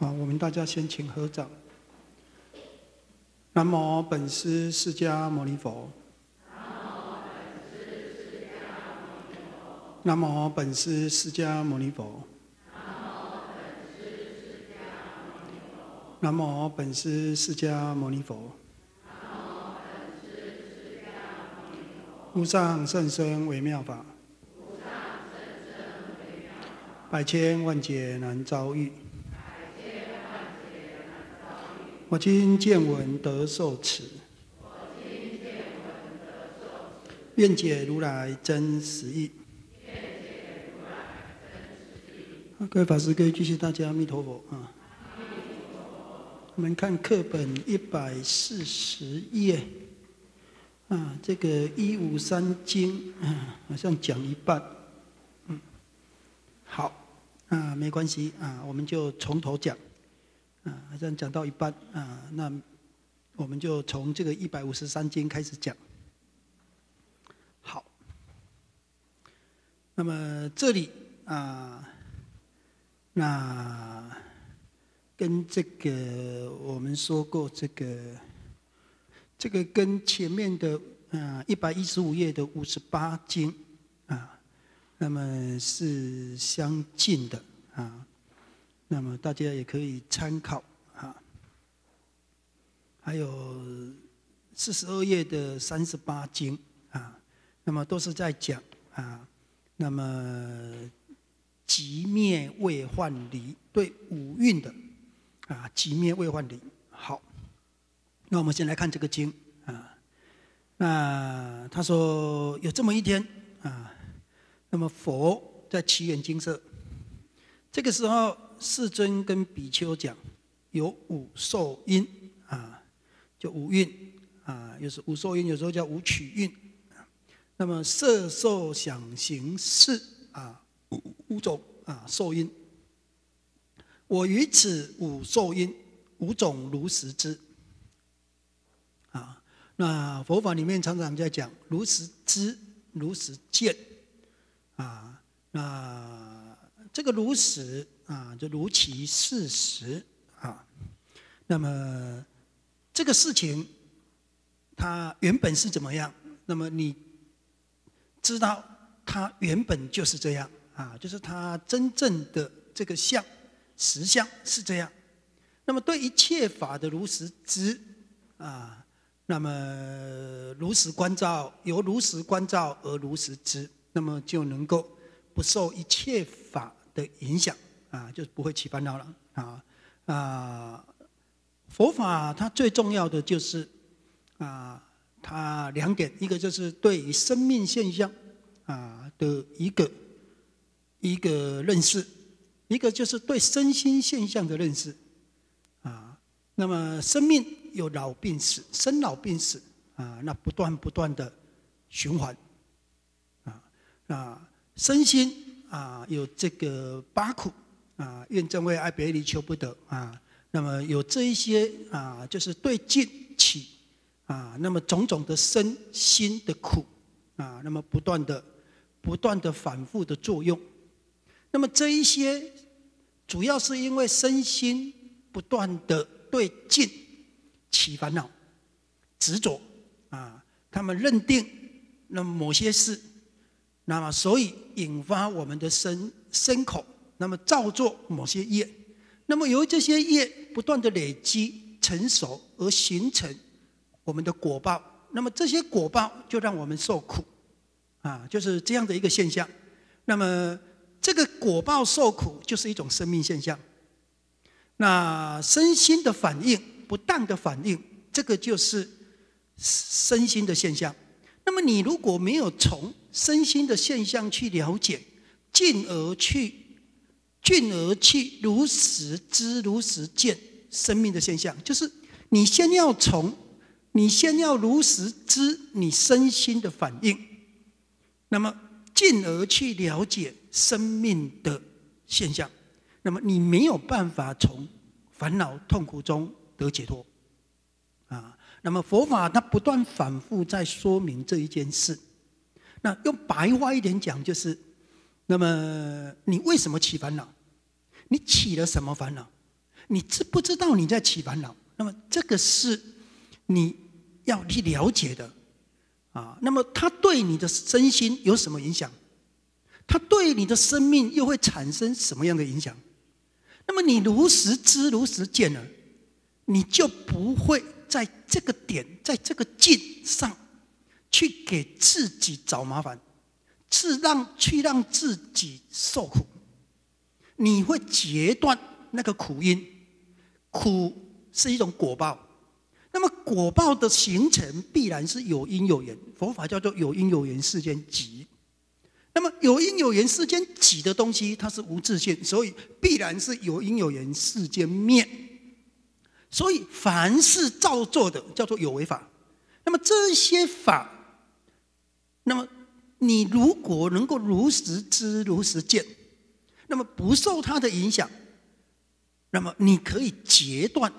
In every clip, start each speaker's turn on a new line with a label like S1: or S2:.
S1: 好，我们大家先请合掌。南无本师释迦牟尼佛。南无本师释迦牟尼佛。南无本师释迦牟尼佛。无上甚深微妙法，百千万劫难遭遇。我今见闻得受持，愿解如来真实义，愿解各位法师，各位居士，大家阿弥陀佛啊！我们看课本一百四十页，啊，这个一五三经啊，好像讲一半，嗯，好，啊，没关系啊，我们就从头讲。好像讲到一半啊，那我们就从这个一百五十三经开始讲。好，那么这里啊，那跟这个我们说过这个，这个跟前面的啊一百一十五页的五十八经啊，那么是相近的啊，那么大家也可以参考。还有四十二页的三十八经啊，那么都是在讲啊，那么即灭未换离对五蕴的啊，即灭未换离好，那我们先来看这个经啊，那他说有这么一天啊，那么佛在奇缘精舍，这个时候世尊跟比丘讲有五受因。就五蕴啊，又是五受蕴，有时候叫五取蕴。那么色受想行识啊，五五种啊受蕴。我于此五受蕴五种如实知啊。那佛法里面常常在讲如实知、如实见啊。那这个如实啊，就如其事实啊。那么。这个事情，它原本是怎么样？那么你知道，它原本就是这样啊，就是它真正的这个相实相是这样。那么对一切法的如实知啊，那么如实观照，由如实观照而如实知，那么就能够不受一切法的影响啊，就不会起烦恼了啊啊。佛法它最重要的就是啊，它两点，一个就是对于生命现象啊的一个一个认识，一个就是对身心现象的认识啊。那么生命有老病死，生老病死啊，那不断不断的循环啊。那身心啊有这个八苦啊，愿正位爱别离求不得啊。那么有这一些啊，就是对境起啊，那么种种的身心的苦啊，那么不断的、不断的反复的作用。那么这一些主要是因为身心不断的对境起烦恼、执着啊，他们认定那某些事，那么所以引发我们的身身口，那么造作某些业。那么由这些业不断的累积、成熟而形成我们的果报，那么这些果报就让我们受苦，啊，就是这样的一个现象。那么这个果报受苦就是一种生命现象，那身心的反应、不当的反应，这个就是身心的现象。那么你如果没有从身心的现象去了解，进而去。进而去如实知、如实见生命的现象，就是你先要从你先要如实知你身心的反应，那么进而去了解生命的现象，那么你没有办法从烦恼痛苦中得解脱啊。那么佛法它不断反复在说明这一件事。那用白话一点讲，就是那么你为什么起烦恼？你起了什么烦恼？你知不知道你在起烦恼？那么这个是你要去了解的啊。那么它对你的身心有什么影响？它对你的生命又会产生什么样的影响？那么你如实知、如实见呢？你就不会在这个点、在这个境上去给自己找麻烦，是让去让自己受苦。你会截断那个苦因，苦是一种果报，那么果报的形成必然是有因有缘，佛法叫做有因有缘世间集。那么有因有缘世间集的东西，它是无自性，所以必然是有因有缘世间灭。所以凡是造作的叫做有为法，那么这些法，那么你如果能够如实知、如实见。那么不受它的影响，那么你可以截断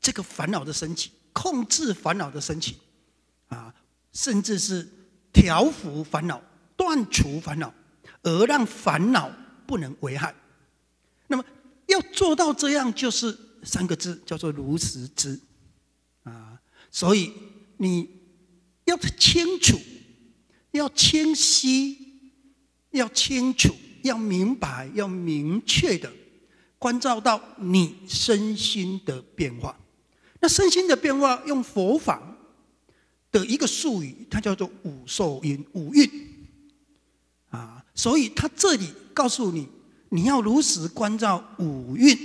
S1: 这个烦恼的升起，控制烦恼的升起，啊，甚至是调伏烦恼、断除烦恼，而让烦恼不能危害。那么要做到这样，就是三个字，叫做如实知。啊，所以你要清楚，要清晰，要清楚。要明白，要明确的关照到你身心的变化。那身心的变化，用佛法的一个术语，它叫做五受因、五蕴。啊，所以他这里告诉你，你要如实关照五蕴。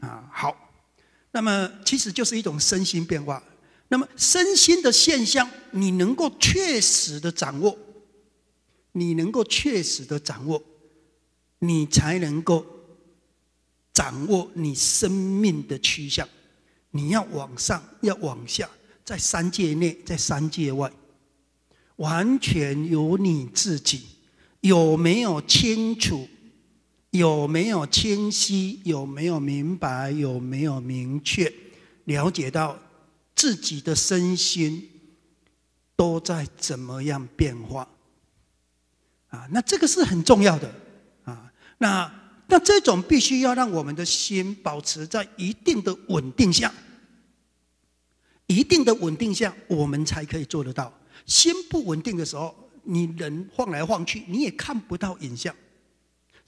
S1: 啊，好，那么其实就是一种身心变化。那么身心的现象，你能够确实的掌握，你能够确实的掌握。你才能够掌握你生命的趋向。你要往上，要往下，在三界内，在三界外，完全由你自己。有没有清楚？有没有清晰？有没有明白？有没有明确？了解到自己的身心都在怎么样变化？啊，那这个是很重要的。那那这种必须要让我们的心保持在一定的稳定下，一定的稳定下，我们才可以做得到。心不稳定的时候，你人晃来晃去，你也看不到影像。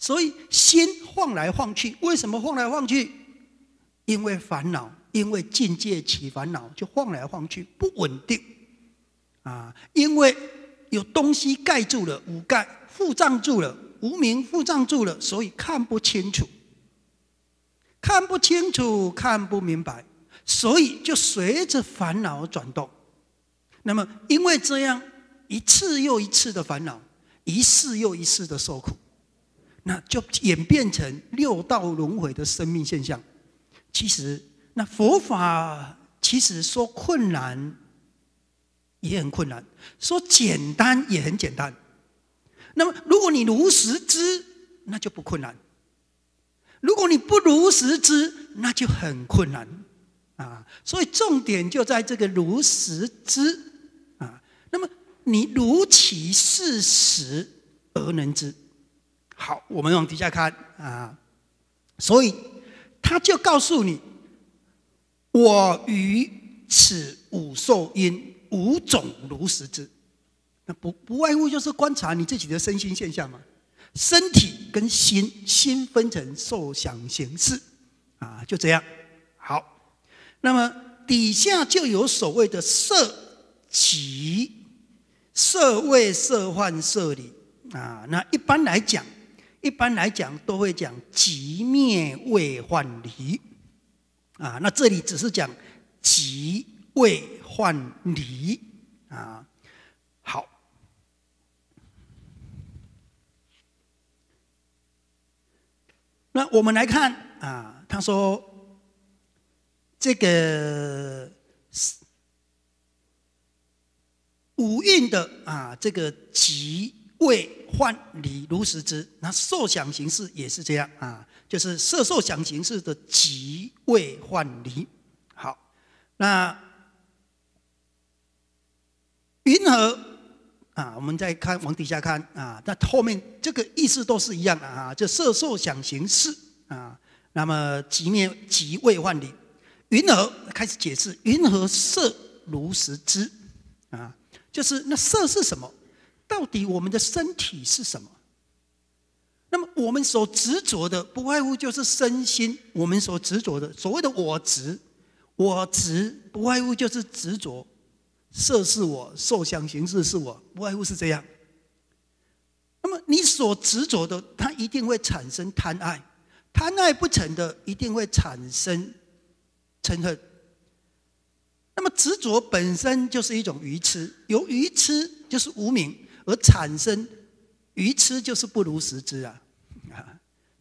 S1: 所以心晃来晃去，为什么晃来晃去？因为烦恼，因为境界起烦恼就晃来晃去，不稳定。啊，因为有东西盖住了，五盖腹胀住了。无名付账住了，所以看不清楚，看不清楚，看不明白，所以就随着烦恼转动。那么，因为这样一次又一次的烦恼，一次又一次的受苦，那就演变成六道轮回的生命现象。其实，那佛法其实说困难也很困难，说简单也很简单。那么，如果你如实知，那就不困难；如果你不如实知，那就很困难啊。所以重点就在这个如实知啊。那么，你如其事实而能知。好，我们往底下看啊。所以，他就告诉你：我于此五受因五种如实知。那不不外乎就是观察你自己的身心现象嘛，身体跟心，心分成受想行识，啊就这样，好，那么底下就有所谓的色、即，色味、色幻、色离啊。那一般来讲，一般来讲都会讲即灭味幻离啊。那这里只是讲即味幻离啊。那我们来看啊，他说这个五蕴的啊，这个即位幻离如实知，那受想形式也是这样啊，就是色受想形式的即位幻离。好，那云何？啊，我们再看往底下看啊，那后面这个意思都是一样的啊。这色受想行识啊，那么即灭即未万里云何开始解释云何色如实知啊，就是那色是什么？到底我们的身体是什么？那么我们所执着的不外乎就是身心，我们所执着的所谓的我执，我执不外乎就是执着。色是我，受想行识是我，无外乎是这样。那么你所执着的，它一定会产生贪爱；贪爱不成的，一定会产生嗔恨。那么执着本身就是一种愚痴，有愚痴就是无明，而产生愚痴就是不如实知啊！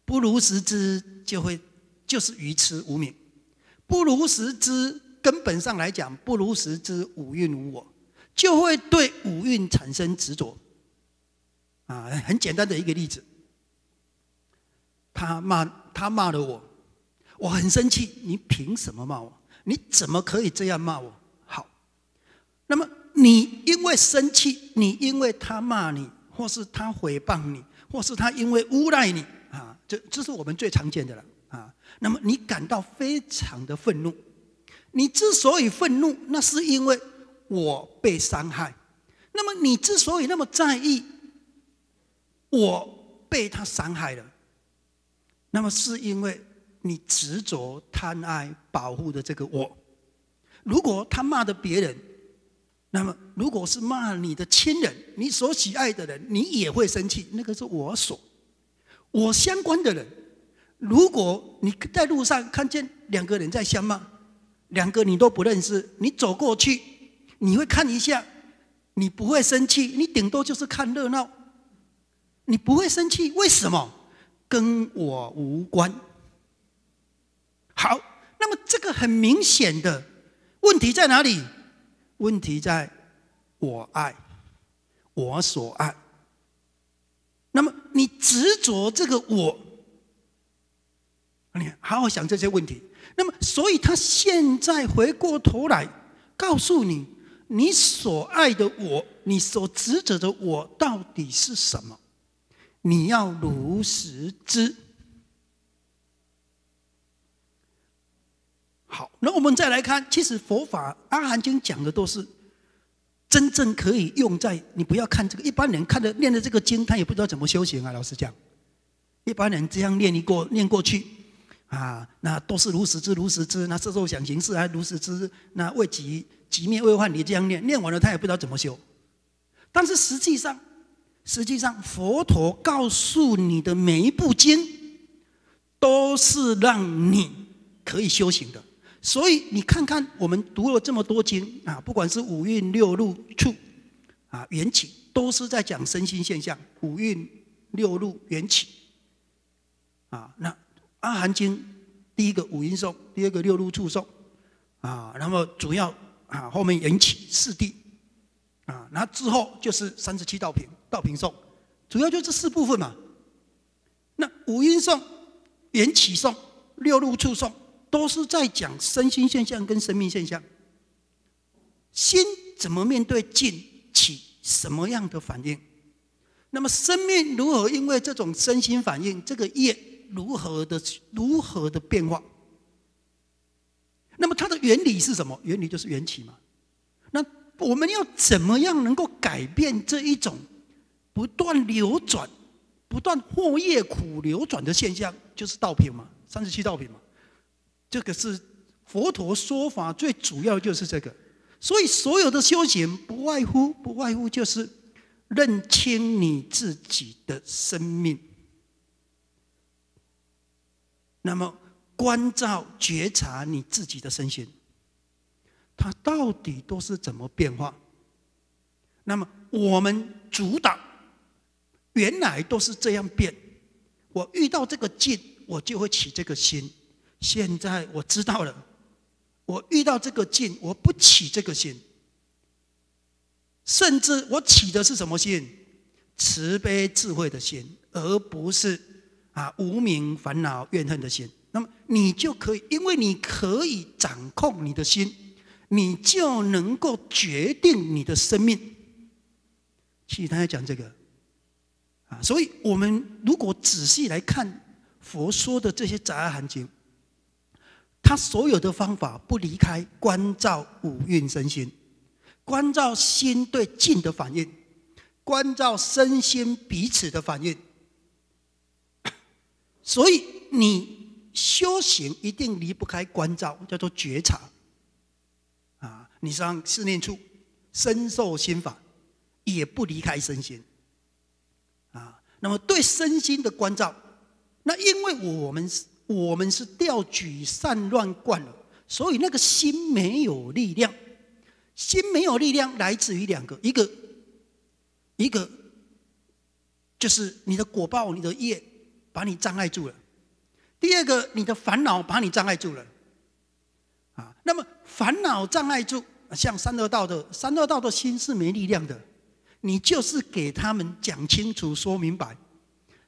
S1: 不如实知就会就是愚痴无明，不如实知。根本上来讲，不如实之五蕴无我，就会对五蕴产生执着。啊，很简单的一个例子，他骂他骂了我，我很生气，你凭什么骂我？你怎么可以这样骂我？好，那么你因为生气，你因为他骂你，或是他诽谤你，或是他因为诬赖你，啊，这这是我们最常见的了啊。那么你感到非常的愤怒。你之所以愤怒，那是因为我被伤害。那么你之所以那么在意我被他伤害了，那么是因为你执着、贪爱、保护的这个我。如果他骂的别人，那么如果是骂你的亲人、你所喜爱的人，你也会生气。那个是我所我相关的人。如果你在路上看见两个人在相骂，两个你都不认识，你走过去，你会看一下，你不会生气，你顶多就是看热闹，你不会生气，为什么？跟我无关。好，那么这个很明显的，问题在哪里？问题在我爱，我所爱。那么你执着这个我，你好好想这些问题。那么，所以他现在回过头来告诉你，你所爱的我，你所执着的我，到底是什么？你要如实知。好，那我们再来看，其实佛法《阿含经》讲的都是真正可以用在你。不要看这个一般人看的、念的这个经，他也不知道怎么修行啊。老实讲，一般人这样念一过、念过去。啊，那都是如实知，如实知。那这时候想行识还如实知，那未及即灭未患，你这样念念完了，他也不知道怎么修。但是实际上，实际上佛陀告诉你的每一部经，都是让你可以修行的。所以你看看，我们读了这么多经啊，不管是五蕴、六路处啊、缘起，都是在讲身心现象。五蕴、六路缘起。啊，那。阿含经第一个五音颂，第二个六路祝颂，啊，然后主要啊后面缘起四谛，啊，那之后就是三十七道平道平颂，主要就这四部分嘛。那五音颂、缘起颂、六路祝颂都是在讲身心现象跟生命现象，心怎么面对境起什么样的反应？那么生命如何因为这种身心反应这个业？如何的如何的变化？那么它的原理是什么？原理就是缘起嘛。那我们要怎么样能够改变这一种不断流转、不断祸业苦流转的现象？就是道品嘛，三十七道品嘛。这个是佛陀说法最主要，就是这个。所以所有的修行，不外乎不外乎就是认清你自己的生命。那么，关照、觉察你自己的身心，它到底都是怎么变化？那么，我们主导原来都是这样变。我遇到这个境，我就会起这个心。现在我知道了，我遇到这个境，我不起这个心。甚至我起的是什么心？慈悲智慧的心，而不是。啊，无名烦恼怨恨的心，那么你就可以，因为你可以掌控你的心，你就能够决定你的生命。其实，他在讲这个，啊，所以我们如果仔细来看佛说的这些杂含经，他所有的方法不离开关照五蕴身心，关照心对境的反应，关照身心彼此的反应。所以，你修行一定离不开关照，叫做觉察。啊，你上四念处，身受心法，也不离开身心。啊，那么对身心的关照，那因为我们我们是调举散乱惯了，所以那个心没有力量。心没有力量，来自于两个，一个一个就是你的果报，你的业。把你障碍住了。第二个，你的烦恼把你障碍住了。啊，那么烦恼障碍住，像三恶道的三恶道的心是没力量的。你就是给他们讲清楚、说明白，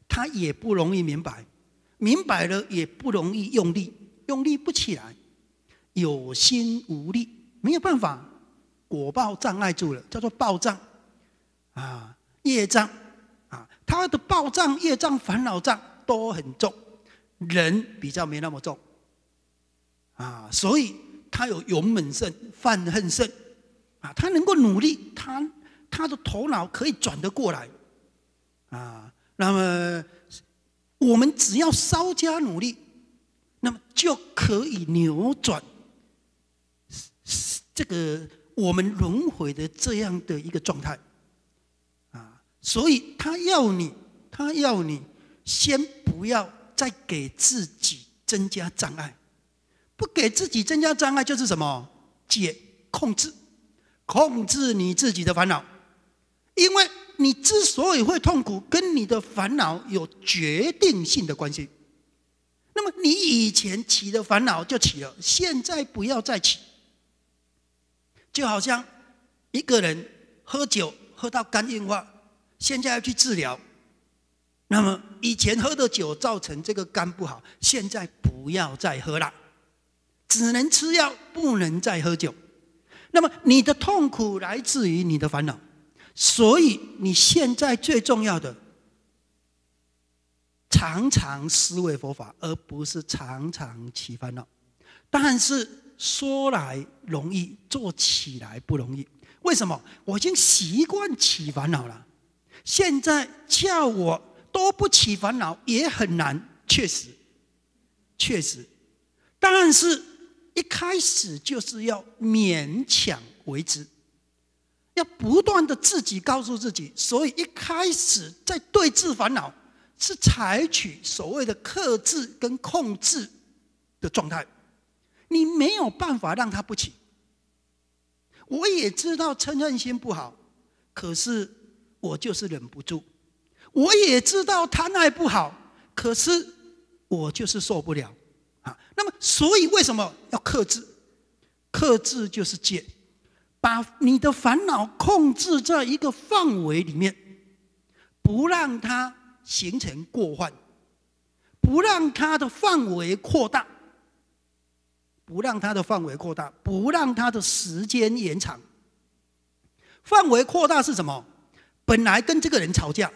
S1: 他也不容易明白。明白了也不容易用力，用力不起来，有心无力，没有办法。果报障碍住了，叫做报障。啊，业障啊，他的报障、业障、烦恼障。都很重，人比较没那么重啊，所以他有勇猛胜、犯恨胜啊，他能够努力，他他的头脑可以转得过来啊。那么我们只要稍加努力，那么就可以扭转这个我们轮回的这样的一个状态啊。所以他要你，他要你。先不要再给自己增加障碍，不给自己增加障碍就是什么？解控制，控制你自己的烦恼。因为你之所以会痛苦，跟你的烦恼有决定性的关系。那么你以前起的烦恼就起了，现在不要再起。就好像一个人喝酒喝到肝硬化，现在要去治疗。那么以前喝的酒造成这个肝不好，现在不要再喝了，只能吃药，不能再喝酒。那么你的痛苦来自于你的烦恼，所以你现在最重要的，常常思维佛法，而不是常常起烦恼。但是说来容易，做起来不容易。为什么？我已经习惯起烦恼了，现在叫我。都不起烦恼也很难，确实，确实，但是，一开始就是要勉强为之，要不断的自己告诉自己。所以一开始在对治烦恼，是采取所谓的克制跟控制的状态，你没有办法让它不起。我也知道嗔恨心不好，可是我就是忍不住。我也知道贪爱不好，可是我就是受不了啊。那么，所以为什么要克制？克制就是戒，把你的烦恼控制在一个范围里面，不让它形成过患，不让它的范围扩大，不让它的范围扩大，不让它的时间延长。范围扩大是什么？本来跟这个人吵架。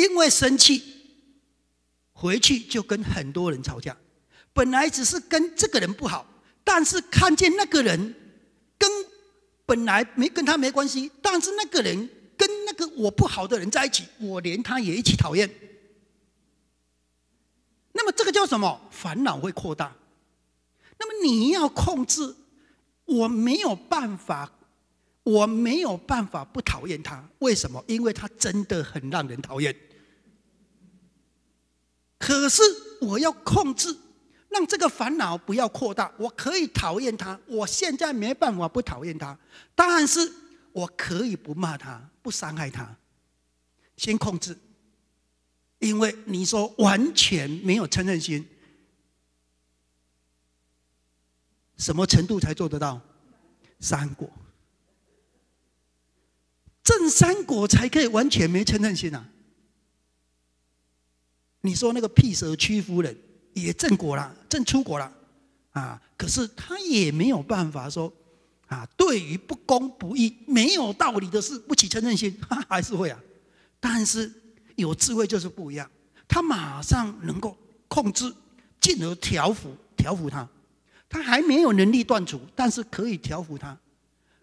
S1: 因为生气，回去就跟很多人吵架。本来只是跟这个人不好，但是看见那个人，跟本来没跟他没关系，但是那个人跟那个我不好的人在一起，我连他也一起讨厌。那么这个叫什么？烦恼会扩大。那么你要控制，我没有办法，我没有办法不讨厌他。为什么？因为他真的很让人讨厌。可是我要控制，让这个烦恼不要扩大。我可以讨厌他，我现在没办法不讨厌他，但是我可以不骂他，不伤害他，先控制。因为你说完全没有承认心，什么程度才做得到？三果，正三果才可以完全没承认心啊。你说那个辟蛇屈夫人也正果了，正出国了，啊！可是他也没有办法说，啊，对于不公不义、没有道理的事，不起嗔任心，还是会啊。但是有智慧就是不一样，他马上能够控制，进而调伏调伏他。他还没有能力断除，但是可以调伏他，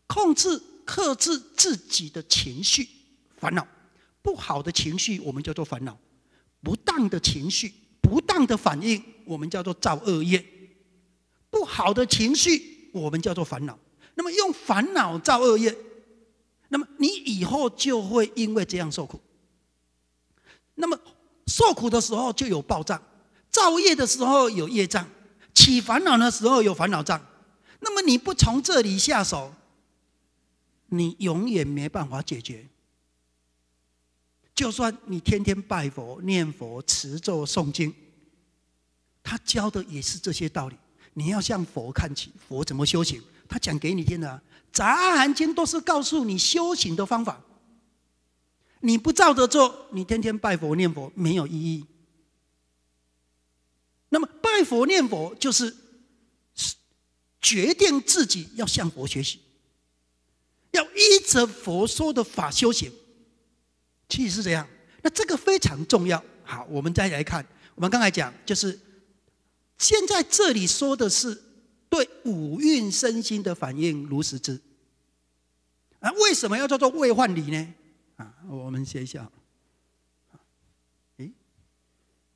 S1: 控制克制自己的情绪烦恼。不好的情绪，我们叫做烦恼。不当的情绪、不当的反应，我们叫做造恶业；不好的情绪，我们叫做烦恼。那么，用烦恼造恶业，那么你以后就会因为这样受苦。那么，受苦的时候就有报障；造业的时候有业障；起烦恼的时候有烦恼障。那么，你不从这里下手，你永远没办法解决。就算你天天拜佛、念佛、持咒、诵经，他教的也是这些道理。你要向佛看齐，佛怎么修行，他讲给你听的。杂含经都是告诉你修行的方法。你不照着做，你天天拜佛念佛没有意义。那么，拜佛念佛就是决定自己要向佛学习，要依着佛说的法修行。其实是这样，那这个非常重要。好，我们再来看，我们刚才讲就是，现在这里说的是对五蕴身心的反应，如实知。啊，为什么要叫做未幻理呢？啊，我们写一下。诶，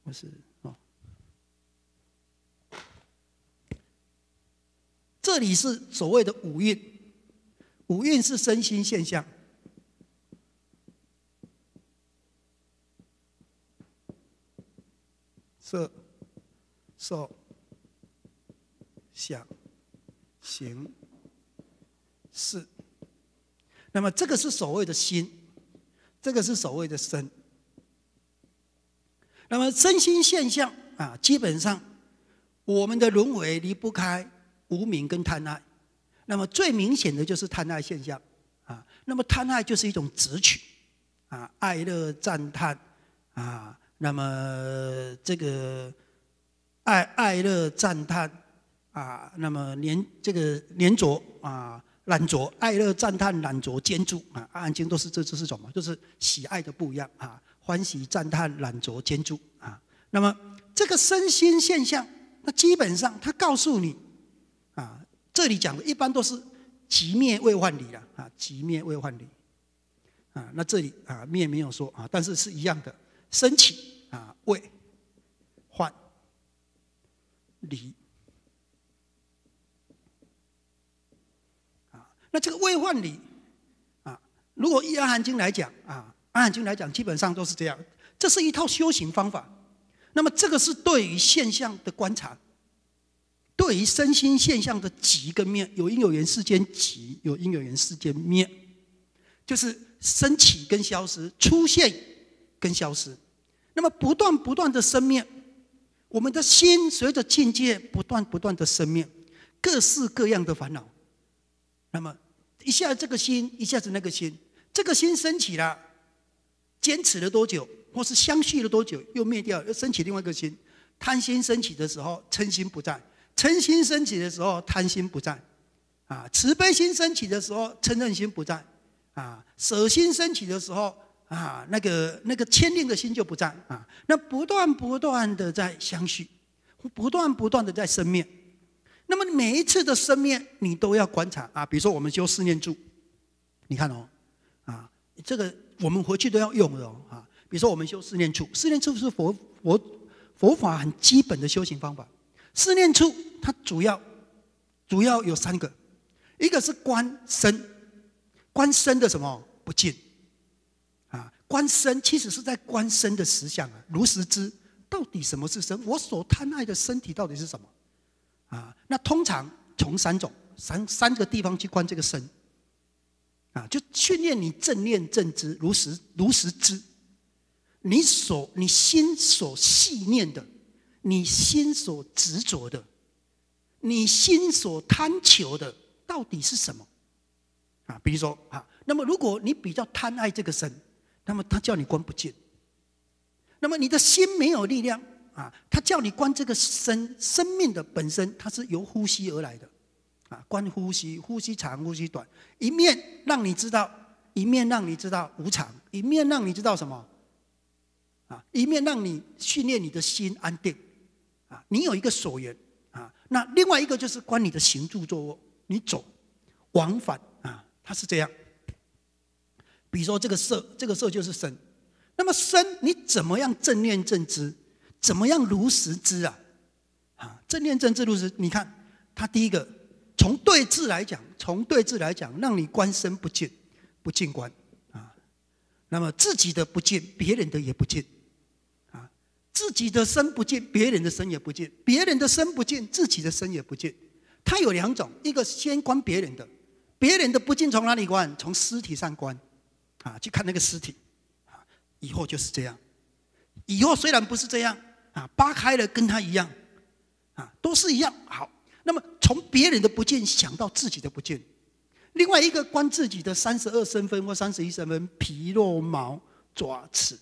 S1: 我是哦。这里是所谓的五蕴，五蕴是身心现象。色、受、想、行、识，那么这个是所谓的心，这个是所谓的身。那么身心现象啊，基本上我们的轮回离不开无名跟贪爱。那么最明显的就是贪爱现象啊。那么贪爱就是一种执取啊，爱乐、赞叹啊。那么这个爱爱乐赞叹啊，那么连这个连着啊，懒着爱乐赞叹懒着兼注啊，安这静都是这这是什么？就是喜爱的不一样啊，欢喜赞叹懒着兼注啊。那么这个身心现象，那基本上他告诉你啊，这里讲的一般都是即灭未换离的啊，即灭未换离啊。那这里啊，灭没有说啊，但是是一样的升起。啊，未换离啊，那这个未换离啊，如果易安寒经来讲啊，安寒经来讲，基本上都是这样。这是一套修行方法。那么，这个是对于现象的观察，对于身心现象的极跟灭，有因有缘世间极，有因有缘世间灭，就是升起跟消失，出现跟消失。那么不断不断的生灭，我们的心随着境界不断不断的生灭，各式各样的烦恼。那么一下这个心，一下子那个心，这个心升起了，坚持了多久，或是相续了多久，又灭掉，又升起另外一个心。贪心升起的时候，嗔心不在；嗔心升起的时候，贪心不在。啊，慈悲心升起的时候，嗔恨心不在。啊，舍心升起的时候。啊，那个那个牵连的心就不在啊，那不断不断的在相续，不断不断的在生灭。那么每一次的生灭，你都要观察啊。比如说我们修四念住，你看哦，啊，这个我们回去都要用的哦啊。比如说我们修四念处，四念处是佛佛佛法很基本的修行方法。四念处它主要主要有三个，一个是观身，观身的什么不见。观身其实是在观身的实相啊，如实知到底什么是身？我所贪爱的身体到底是什么？啊，那通常从三种三三个地方去观这个身啊，就训练你正念正知，如实如实知你所你心所系念的，你心所执着的，你心所贪求的到底是什么？啊，比如说啊，那么如果你比较贪爱这个身。那么他叫你观不见，那么你的心没有力量啊！他叫你观这个生生命的本身，它是由呼吸而来的，啊，观呼吸，呼吸长，呼吸短，一面让你知道，一面让你知道无常，一面让你知道什么，啊，一面让你训练你的心安定，啊，你有一个所缘，啊，那另外一个就是观你的行住坐卧，你走往返，啊，他是这样。比如说这个色，这个色就是身。那么身你怎么样正念正知，怎么样如实知啊？啊，正念正知如实，你看他第一个从对治来讲，从对治来讲，让你观身不净，不净观啊。那么自己的不净，别人的也不净啊。自己的身不净，别人的身也不净，别人的身不净，自己的身也不净。它有两种，一个先观别人的，别人的不净从哪里观？从尸体上观。啊，去看那个尸体，啊，以后就是这样。以后虽然不是这样，啊，扒开了跟他一样，啊，都是一样好。那么从别人的不见想到自己的不见，另外一个观自己的三十二身分或三十一身分皮肉毛爪齿，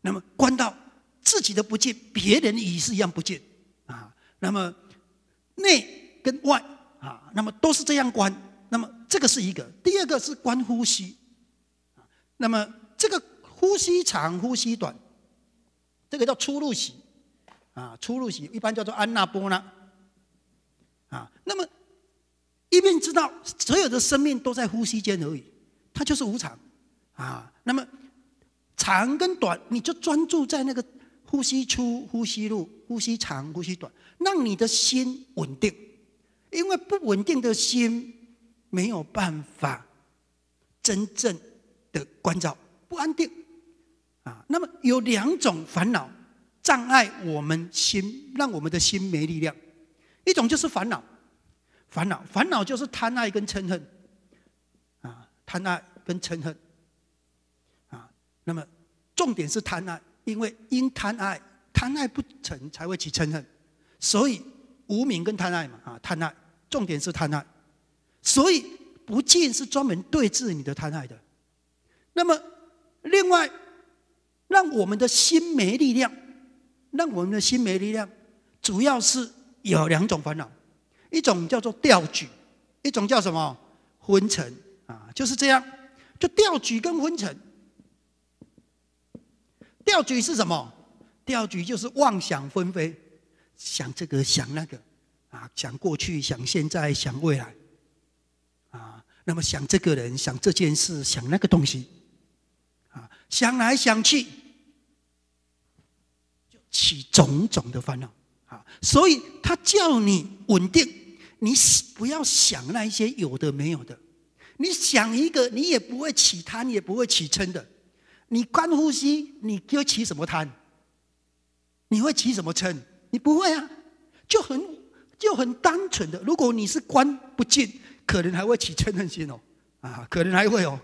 S1: 那么观到自己的不见，别人也是一样不见啊。那么内跟外啊，那么都是这样观。那么这个是一个，第二个是观呼吸。那么，这个呼吸长、呼吸短，这个叫出入息，啊，出入息一般叫做安那波呢，啊，那么一边知道所有的生命都在呼吸间而已，它就是无常，啊，那么长跟短，你就专注在那个呼吸出、呼吸入、呼吸长、呼吸短，让你的心稳定，因为不稳定的心没有办法真正。的关照不安定啊，那么有两种烦恼障碍我们心，让我们的心没力量。一种就是烦恼，烦恼，烦恼就是贪爱跟嗔恨啊，贪爱跟嗔恨啊。那么重点是贪爱，因为因贪爱，贪爱不成才会起嗔恨，所以无明跟贪爱嘛啊，贪爱重点是贪爱，所以不净是专门对治你的贪爱的。那么，另外，让我们的心没力量，让我们的心没力量，主要是有两种烦恼，一种叫做吊举，一种叫什么昏沉啊，就是这样，就吊举跟昏沉。吊举是什么？吊举就是妄想纷飞，想这个想那个，啊，想过去想现在想未来，啊，那么想这个人想这件事想那个东西。想来想去，就起种种的烦恼啊！所以他叫你稳定，你不要想那一些有的没有的。你想一个，你也不会起贪，你也不会起嗔的。你观呼吸，你就起什么贪？你会起什么嗔？你不会啊，就很就很单纯的。如果你是观不进，可能还会起嗔恨心哦，啊，可能还会哦，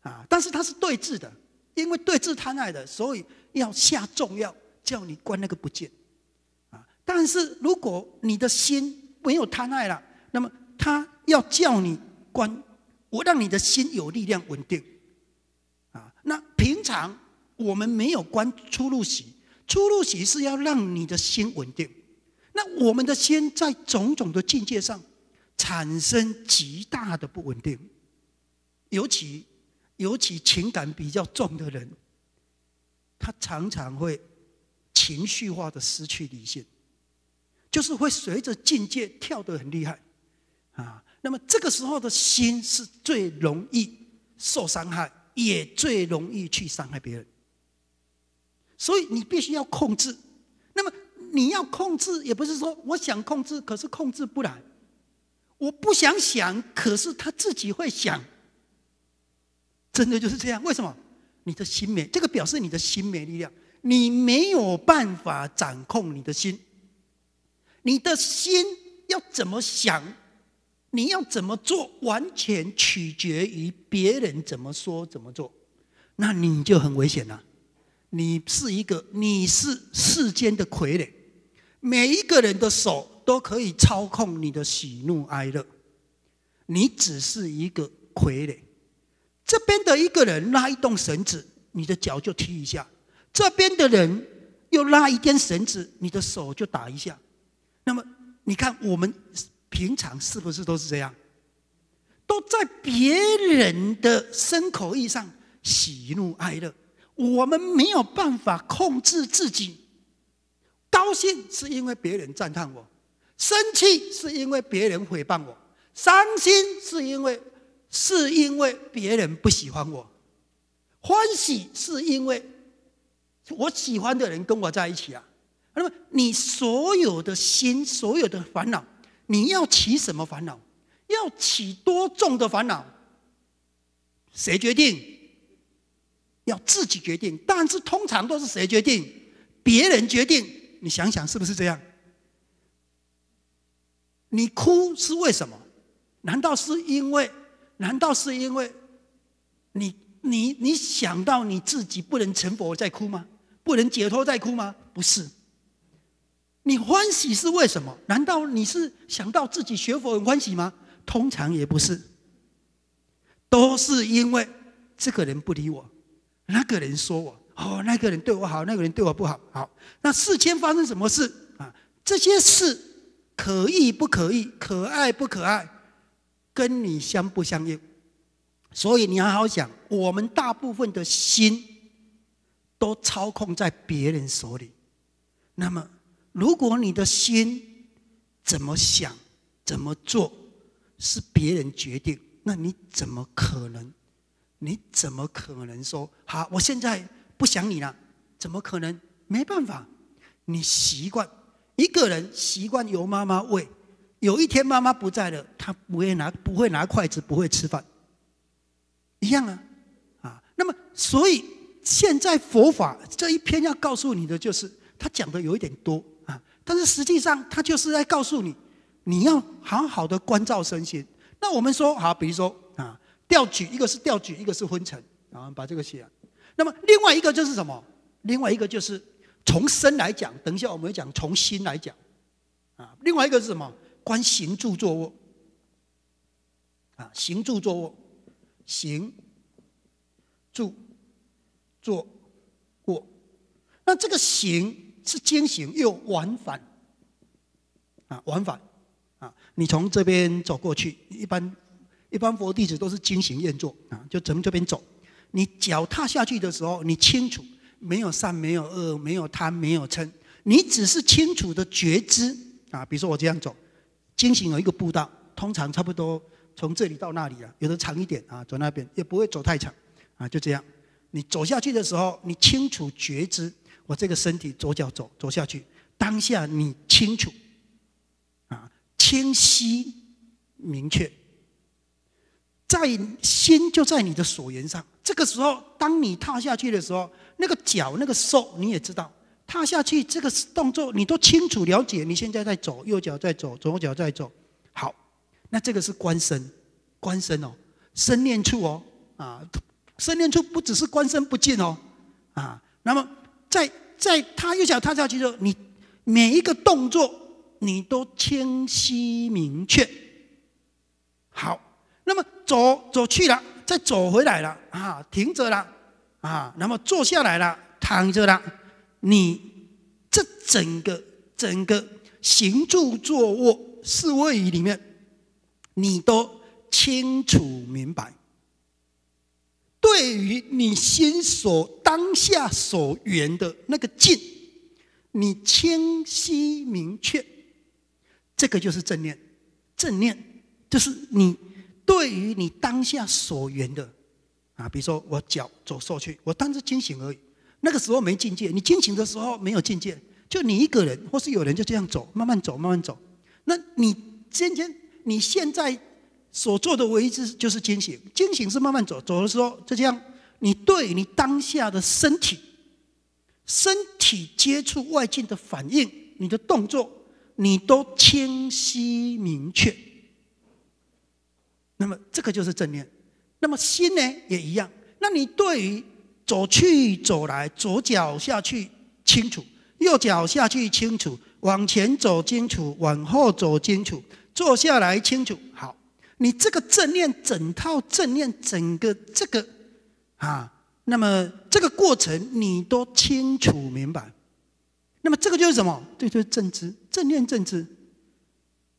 S1: 啊，但是它是对峙的。因为对治贪爱的，所以要下重药，叫你关那个不见，啊！但是如果你的心没有贪爱了，那么他要叫你关，我让你的心有力量稳定，啊！那平常我们没有关出入息，出入息是要让你的心稳定。那我们的心在种种的境界上产生极大的不稳定，尤其。尤其情感比较重的人，他常常会情绪化的失去理性，就是会随着境界跳得很厉害啊。那么这个时候的心是最容易受伤害，也最容易去伤害别人。所以你必须要控制。那么你要控制，也不是说我想控制，可是控制不来。我不想想，可是他自己会想。真的就是这样，为什么？你的心没这个表示，你的心没力量，你没有办法掌控你的心。你的心要怎么想，你要怎么做，完全取决于别人怎么说怎么做。那你就很危险了，你是一个，你是世间的傀儡。每一个人的手都可以操控你的喜怒哀乐，你只是一个傀儡。这边的一个人拉一动绳子，你的脚就踢一下；这边的人又拉一根绳子，你的手就打一下。那么，你看我们平常是不是都是这样？都在别人的身口意上喜怒哀乐，我们没有办法控制自己。高兴是因为别人赞叹我，生气是因为别人诽谤我，伤心是因为。是因为别人不喜欢我，欢喜是因为我喜欢的人跟我在一起啊。那么你所有的心，所有的烦恼，你要起什么烦恼？要起多重的烦恼？谁决定？要自己决定。但是通常都是谁决定？别人决定。你想想是不是这样？你哭是为什么？难道是因为？难道是因为你你你想到你自己不能成佛在哭吗？不能解脱在哭吗？不是，你欢喜是为什么？难道你是想到自己学佛很欢喜吗？通常也不是，都是因为这个人不理我，那个人说我哦，那个人对我好，那个人对我不好。好，那世间发生什么事啊？这些事可意不可意？可爱不可爱？跟你相不相应？所以你好好想，我们大部分的心都操控在别人手里。那么，如果你的心怎么想、怎么做是别人决定，那你怎么可能？你怎么可能说好？我现在不想你了？怎么可能？没办法，你习惯一个人习惯由妈妈喂。有一天妈妈不在了，他不会拿，不会拿筷子，不会吃饭，一样啊，啊。那么，所以现在佛法这一篇要告诉你的，就是他讲的有一点多啊。但是实际上，他就是在告诉你，你要好好的关照身心。那我们说好，比如说啊，调举一个是调举，一个是昏沉，啊，把这个写。那么另外一个就是什么？另外一个就是从身来讲，等一下我们会讲从心来讲，啊，另外一个是什么？观行住坐卧，啊，行住坐卧，行，住，坐，卧。那这个行是兼行又往返，啊，往返，啊，你从这边走过去。一般一般佛弟子都是兼行念坐，啊，就从这边走。你脚踏下去的时候，你清楚没有善，没有恶，没有贪，没有嗔，你只是清楚的觉知，啊，比如说我这样走。进行了一个步道，通常差不多从这里到那里啊，有的长一点啊，走那边也不会走太长啊，就这样。你走下去的时候，你清楚觉知我这个身体左脚走走下去，当下你清楚啊，清晰明确，在心就在你的所缘上。这个时候，当你踏下去的时候，那个脚那个瘦你也知道。踏下去，这个动作，你都清楚了解。你现在在走，右脚在走，左脚在走。好，那这个是观身，观身哦，身念处哦，啊，身念处不只是观身不见哦，啊，那么在在踏右脚踏下去的时候，你每一个动作你都清晰明确。好，那么走走去了，再走回来了，啊，停着了，啊，那么坐下来了，躺着了。你这整个整个行住坐卧四位里面，你都清楚明白。对于你心所当下所缘的那个境，你清晰明确，这个就是正念。正念就是你对于你当下所缘的啊，比如说我脚走错去，我当时清醒而已。那个时候没境界，你清醒的时候没有境界，就你一个人，或是有人就这样走，慢慢走，慢慢走。那你今天你现在所做的唯一是就是清醒，清醒是慢慢走，走的时候就这样。你对你当下的身体、身体接触外境的反应、你的动作，你都清晰明确。那么这个就是正念。那么心呢也一样。那你对于走去走来，左脚下去清楚，右脚下去清楚，往前走清楚，往后走清楚，坐下来清楚。好，你这个正念整套正念整个这个啊，那么这个过程你都清楚明白。那么这个就是什么？这就是正知正念正知。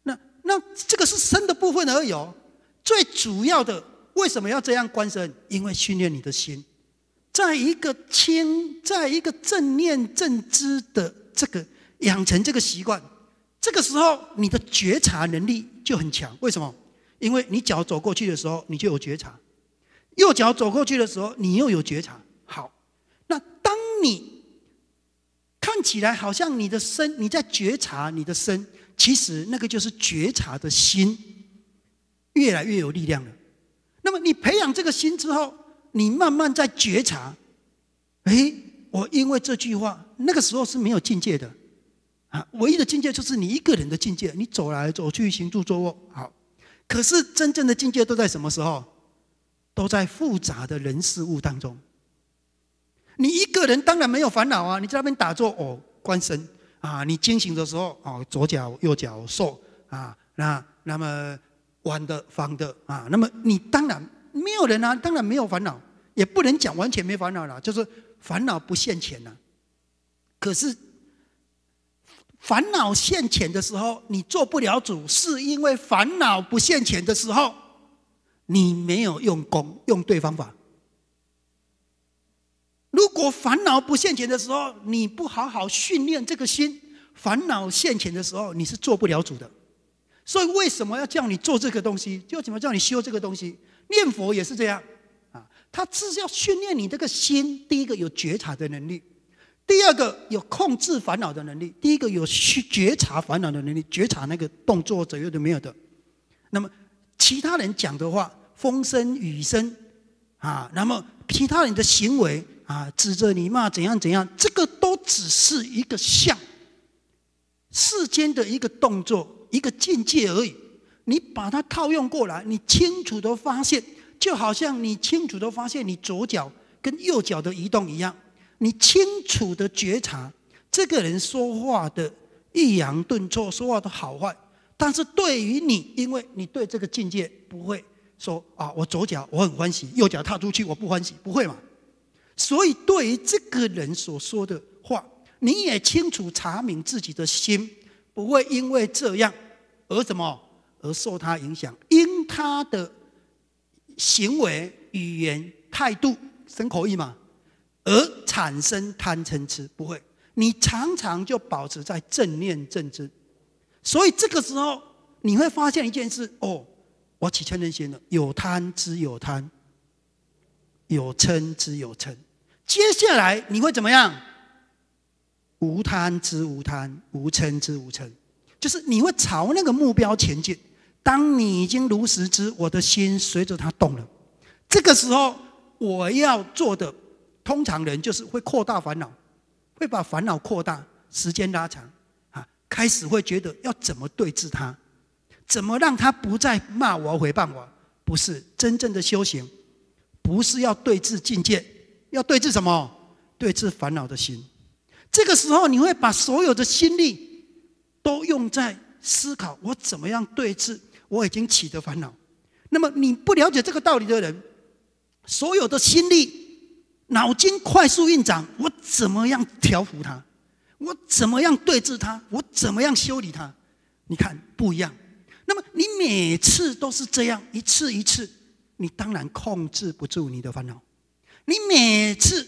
S1: 那那这个是身的部分而已。哦。最主要的为什么要这样观身？因为训练你的心。在一个清，在一个正念正知的这个养成这个习惯，这个时候你的觉察能力就很强。为什么？因为你脚走过去的时候，你就有觉察；右脚走过去的时候，你又有觉察。好，那当你看起来好像你的身你在觉察你的身，其实那个就是觉察的心越来越有力量了。那么你培养这个心之后。你慢慢在觉察，哎，我因为这句话，那个时候是没有境界的，啊，唯一的境界就是你一个人的境界，你走来走去，行住坐卧，好。可是真正的境界都在什么时候？都在复杂的人事物当中。你一个人当然没有烦恼啊，你在那边打坐哦，观身啊，你惊醒的时候哦，左脚右脚瘦啊，那那么弯的方的啊，那么你当然。没有人啊，当然没有烦恼，也不能讲完全没烦恼了。就是烦恼不现前呐，可是烦恼现前的时候，你做不了主，是因为烦恼不现前的时候，你没有用功用对方法。如果烦恼不现前的时候，你不好好训练这个心，烦恼现前的时候，你是做不了主的。所以为什么要叫你做这个东西？就怎么叫你修这个东西？念佛也是这样，啊，他只是要训练你这个心。第一个有觉察的能力，第二个有控制烦恼的能力。第一个有觉察烦恼的能力，觉察那个动作左右都没有的。那么其他人讲的话，风声雨声啊，那么其他人的行为啊，指着你骂怎样怎样，这个都只是一个相，世间的一个动作，一个境界而已。你把它套用过来，你清楚的发现，就好像你清楚的发现你左脚跟右脚的移动一样，你清楚的觉察这个人说话的抑扬顿挫，说话的好坏。但是对于你，因为你对这个境界不会说啊，我左脚我很欢喜，右脚踏出去我不欢喜，不会嘛？所以对于这个人所说的话，你也清楚查明自己的心，不会因为这样而什么？而受他影响，因他的行为、语言、态度、生口意嘛，而产生贪嗔痴。不会，你常常就保持在正念正知，所以这个时候你会发现一件事：哦，我起嗔净心了，有贪之有贪，有嗔之有嗔。接下来你会怎么样？无贪之无贪，无嗔之无嗔，就是你会朝那个目标前进。当你已经如实知，我的心随着他动了。这个时候，我要做的，通常人就是会扩大烦恼，会把烦恼扩大，时间拉长，啊，开始会觉得要怎么对峙他，怎么让他不再骂我、诽谤我？不是真正的修行，不是要对峙境界，要对峙什么？对峙烦恼的心。这个时候，你会把所有的心力都用在思考我怎么样对峙我已经起的烦恼，那么你不了解这个道理的人，所有的心力、脑筋快速运转，我怎么样调服他？我怎么样对峙他？我怎么样修理他？你看不一样。那么你每次都是这样，一次一次，你当然控制不住你的烦恼。你每次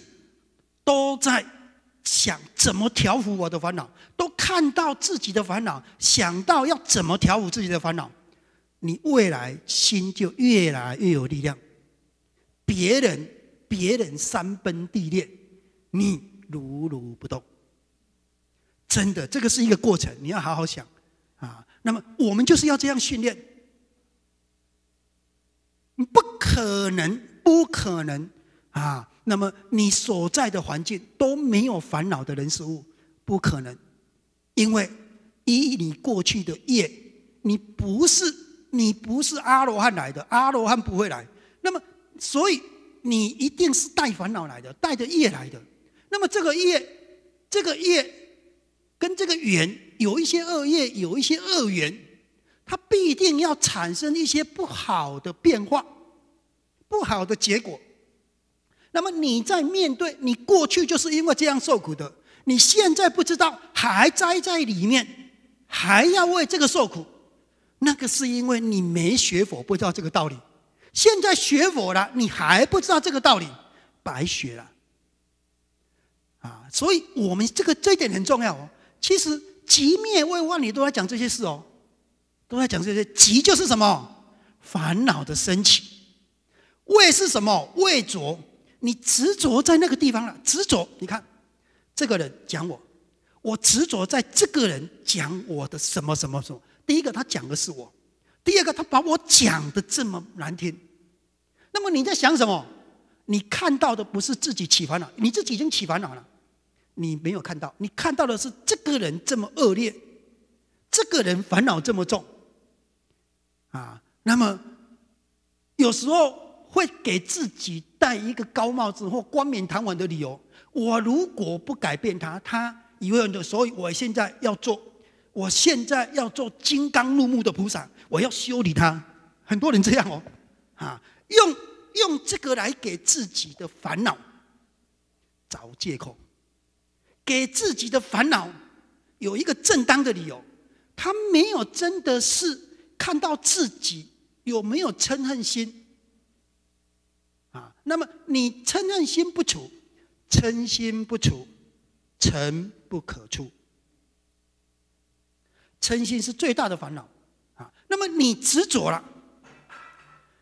S1: 都在想怎么调服我的烦恼，都看到自己的烦恼，想到要怎么调服自己的烦恼。你未来心就越来越有力量，别人别人山崩地裂，你如如不动。真的，这个是一个过程，你要好好想啊。那么我们就是要这样训练，你不可能，不可能啊！那么你所在的环境都没有烦恼的人事物，不可能，因为依你过去的业，你不是。你不是阿罗汉来的，阿罗汉不会来。那么，所以你一定是带烦恼来的，带着业来的。那么，这个业，这个业跟这个缘有一些恶业，有一些恶缘，它必定要产生一些不好的变化，不好的结果。那么，你在面对你过去就是因为这样受苦的，你现在不知道还栽在里面，还要为这个受苦。那个是因为你没学佛，不知道这个道理。现在学佛了，你还不知道这个道理，白学了。啊，所以我们这个这一点很重要哦。其实“极灭未忘”你都在讲这些事哦，都在讲这些“极就是什么烦恼的升起，“未”是什么？未着，你执着在那个地方了。执着，你看这个人讲我，我执着在这个人讲我的什么什么什么。第一个，他讲的是我；第二个，他把我讲的这么难听。那么你在想什么？你看到的不是自己起烦恼，你自己已经起烦恼了，你没有看到。你看到的是这个人这么恶劣，这个人烦恼这么重，啊。那么有时候会给自己戴一个高帽子或冠冕堂皇的理由。我如果不改变他，他以后的，所以我现在要做。我现在要做金刚怒目的菩萨，我要修理他。很多人这样哦，啊，用用这个来给自己的烦恼找借口，给自己的烦恼有一个正当的理由。他没有真的是看到自己有没有嗔恨心啊？那么你嗔恨心不除，嗔心不除，尘不可除。嗔心是最大的烦恼啊！那么你执着了，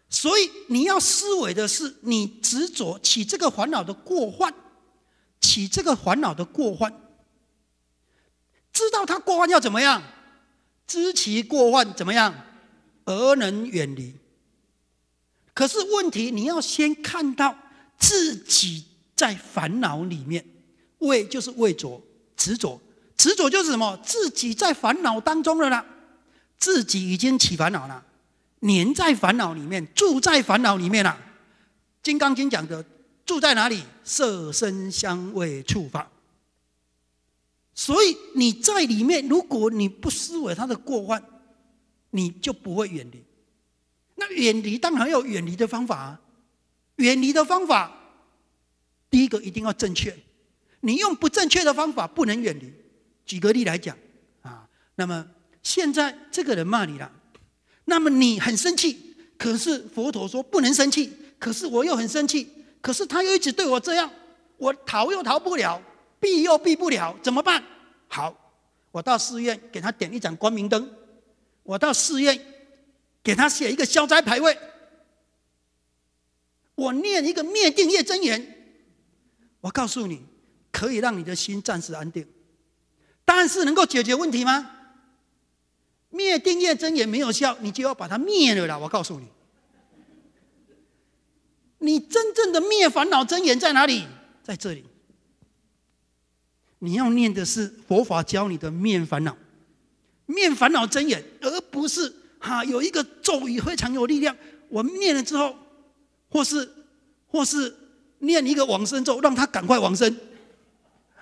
S1: 所以你要思维的是，你执着起这个烦恼的过患，起这个烦恼的过患，知道他过患要怎么样，知其过患怎么样而能远离。可是问题，你要先看到自己在烦恼里面，为就是为着执着。执着就是什么？自己在烦恼当中了呢？自己已经起烦恼了，黏在烦恼里面，住在烦恼里面了。《金刚经》讲的住在哪里？色身香味触法。所以你在里面，如果你不思维他的过患，你就不会远离。那远离当然要远离的方法啊，远离的方法，第一个一定要正确。你用不正确的方法，不能远离。举个例来讲，啊，那么现在这个人骂你了，那么你很生气，可是佛陀说不能生气，可是我又很生气，可是他又一直对我这样，我逃又逃不了，避又避不了，怎么办？好，我到寺院给他点一盏光明灯，我到寺院给他写一个消灾牌位，我念一个灭定业真言，我告诉你，可以让你的心暂时安定。但是能够解决问题吗？灭定业真也没有效，你就要把它灭了啦！我告诉你，你真正的灭烦恼真言在哪里？在这里。你要念的是佛法教你的灭烦恼、灭烦恼真言，而不是哈有一个咒语非常有力量，我念了之后，或是或是念一个往生咒，让他赶快往生，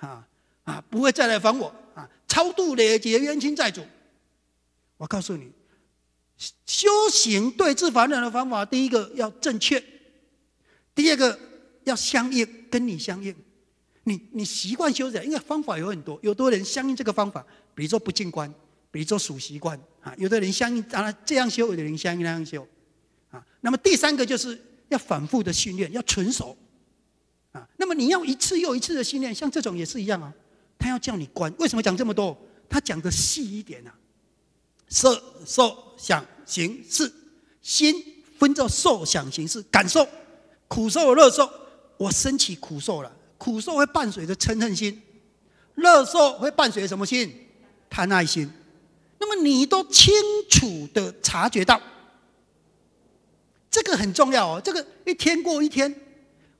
S1: 啊啊，不会再来烦我。超度累劫冤亲债主，我告诉你，修行对治烦恼的方法，第一个要正确，第二个要相应，跟你相应。你你习惯修者，因为方法有很多，有的人相应这个方法，比如说不净观，比如说数习惯啊，有的人相应，当然这样修有的人相应那样修啊。那么第三个就是要反复的训练，要纯熟啊。那么你要一次又一次的训练，像这种也是一样啊。他要叫你关，为什么讲这么多？他讲的细一点啊，色、受想行识，心分作受想行识，感受苦受、乐受。我升起苦受了，苦受会伴随着嗔恨心；乐受会伴随什么心？贪爱心。那么你都清楚的察觉到，这个很重要哦。这个一天过一天，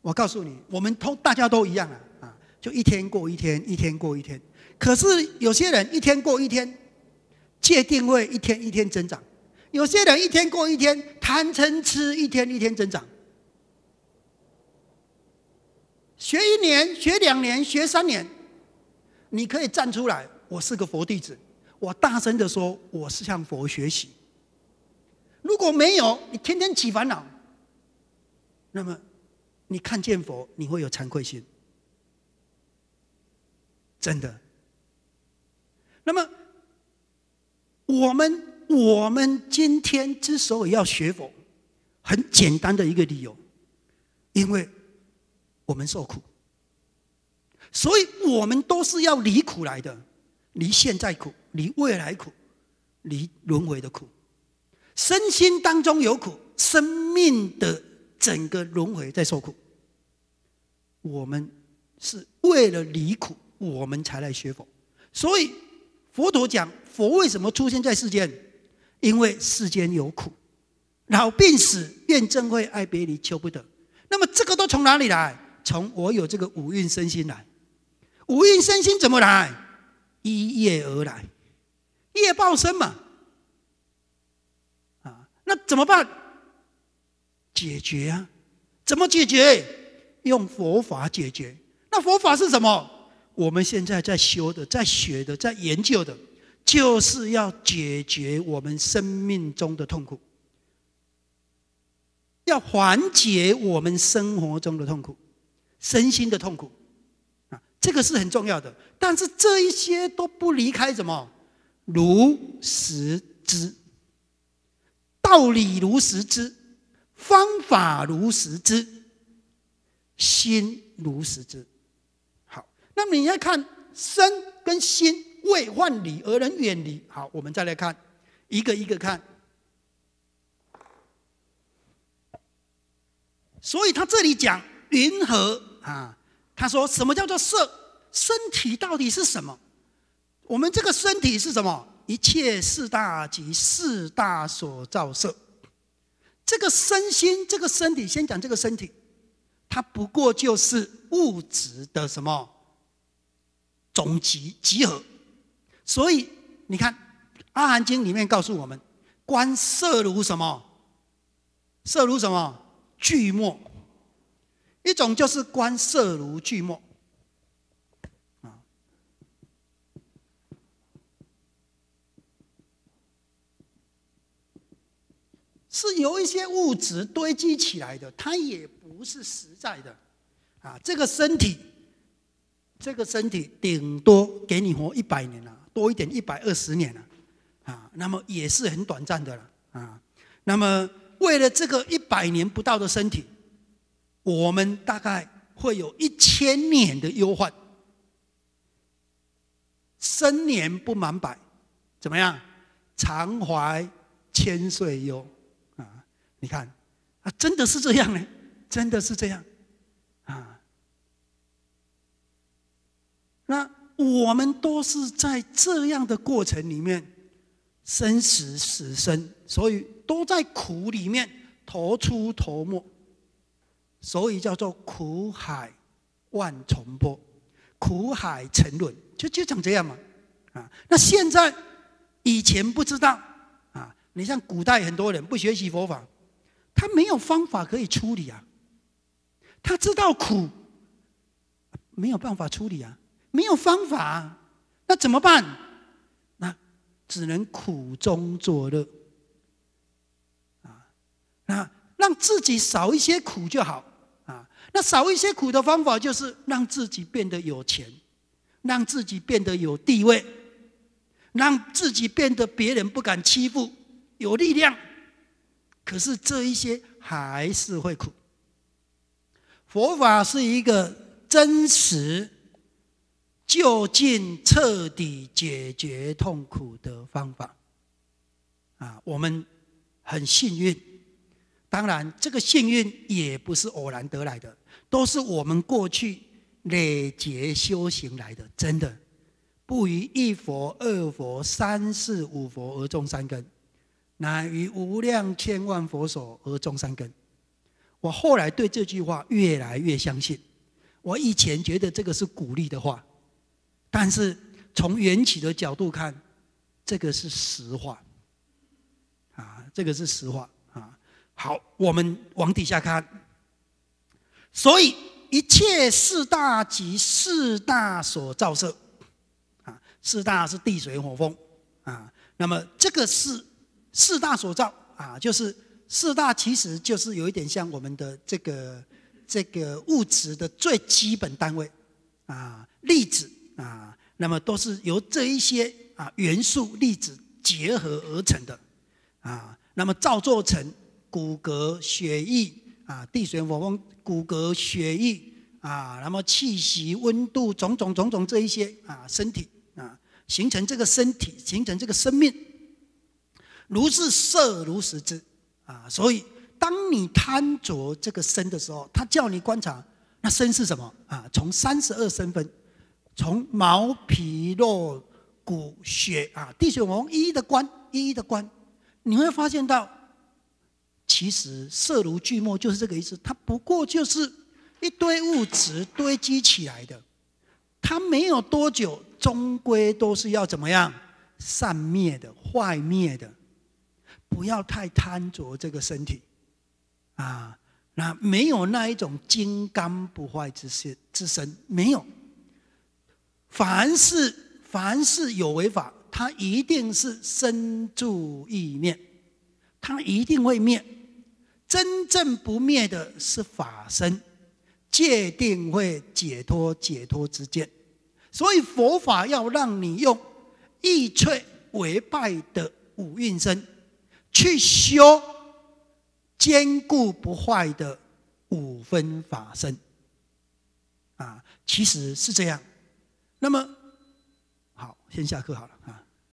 S1: 我告诉你，我们通大家都一样啊。就一天过一天，一天过一天。可是有些人一天过一天，戒定慧一天一天增长；有些人一天过一天，贪嗔痴一天一天增长。学一年，学两年，学三年，你可以站出来，我是个佛弟子，我大声的说，我是向佛学习。如果没有，你天天起烦恼，那么你看见佛，你会有惭愧心。真的。那么，我们我们今天之所以要学佛，很简单的一个理由，因为我们受苦，所以我们都是要离苦来的，离现在苦，离未来苦，离轮回的苦，身心当中有苦，生命的整个轮回在受苦，我们是为了离苦。我们才来学佛，所以佛陀讲佛为什么出现在世间？因为世间有苦，老病死、怨憎会、爱别离、求不得。那么这个都从哪里来？从我有这个五蕴身心来。五蕴身心怎么来？依业而来，业报生嘛。啊，那怎么办？解决啊？怎么解决？用佛法解决。那佛法是什么？我们现在在修的，在学的，在研究的，就是要解决我们生命中的痛苦，要缓解我们生活中的痛苦，身心的痛苦啊，这个是很重要的。但是这一些都不离开什么？如实知道理，如实知方法，如实知心，如实知。那么你要看身跟心未万理而能远离。好，我们再来看，一个一个看。所以他这里讲云和啊？他说什么叫做色？身体到底是什么？我们这个身体是什么？一切四大及四大所造色。这个身心，这个身体，先讲这个身体，它不过就是物质的什么？总集集合，所以你看，《阿含经》里面告诉我们，观色如什么？色如什么？聚沫，一种就是观色如聚沫，啊，是由一些物质堆积起来的，它也不是实在的，啊，这个身体。这个身体顶多给你活一百年了，多一点一百二十年了，啊，那么也是很短暂的了啊。那么为了这个一百年不到的身体，我们大概会有一千年的忧患。生年不满百，怎么样？常怀千岁忧啊！你看，啊，真的是这样呢，真的是这样。那我们都是在这样的过程里面，生死死生，所以都在苦里面头出头没，所以叫做苦海万重波，苦海沉沦，就就长这样嘛，啊，那现在以前不知道啊，你像古代很多人不学习佛法，他没有方法可以处理啊，他知道苦，没有办法处理啊。没有方法，那怎么办？那只能苦中作乐，啊，那让自己少一些苦就好啊。那少一些苦的方法，就是让自己变得有钱，让自己变得有地位，让自己变得别人不敢欺负，有力量。可是这一些还是会苦。佛法是一个真实。就近彻底解决痛苦的方法啊！我们很幸运，当然这个幸运也不是偶然得来的，都是我们过去累劫修行来的。真的，不于一佛二佛三世五佛而种三根，乃于无量千万佛所而种三根。我后来对这句话越来越相信，我以前觉得这个是鼓励的话。但是从缘起的角度看，这个是实话，啊，这个是实话啊。好，我们往底下看，所以一切四大及四大所照射，啊，四大是地水火风啊。那么这个是四大所照啊，就是四大其实就是有一点像我们的这个这个物质的最基本单位啊，粒子。啊，那么都是由这一些啊元素粒子结合而成的，啊，那么造作成骨骼、血液啊，地水火风骨骼、血液啊，那么气息、温度，种种种种这一些啊，身体啊，形成这个身体，形成这个生命，如是色，如是之啊，所以当你贪着这个身的时候，他叫你观察那身是什么啊？从三十二身分。从毛皮肉骨血啊，地水火风，一一的观，一一的观，你会发现到，其实色如巨墨就是这个意思。它不过就是一堆物质堆积起来的，它没有多久，终归都是要怎么样，散灭的，坏灭的。不要太贪着这个身体啊！那没有那一种金刚不坏之身，之身没有。凡是凡是有违法，他一定是身住意念，他一定会灭。真正不灭的是法身，界定会解脱解脱之见。所以佛法要让你用易脆为败的五蕴身去修坚固不坏的五分法身啊，其实是这样。那么，好，先下课好了啊。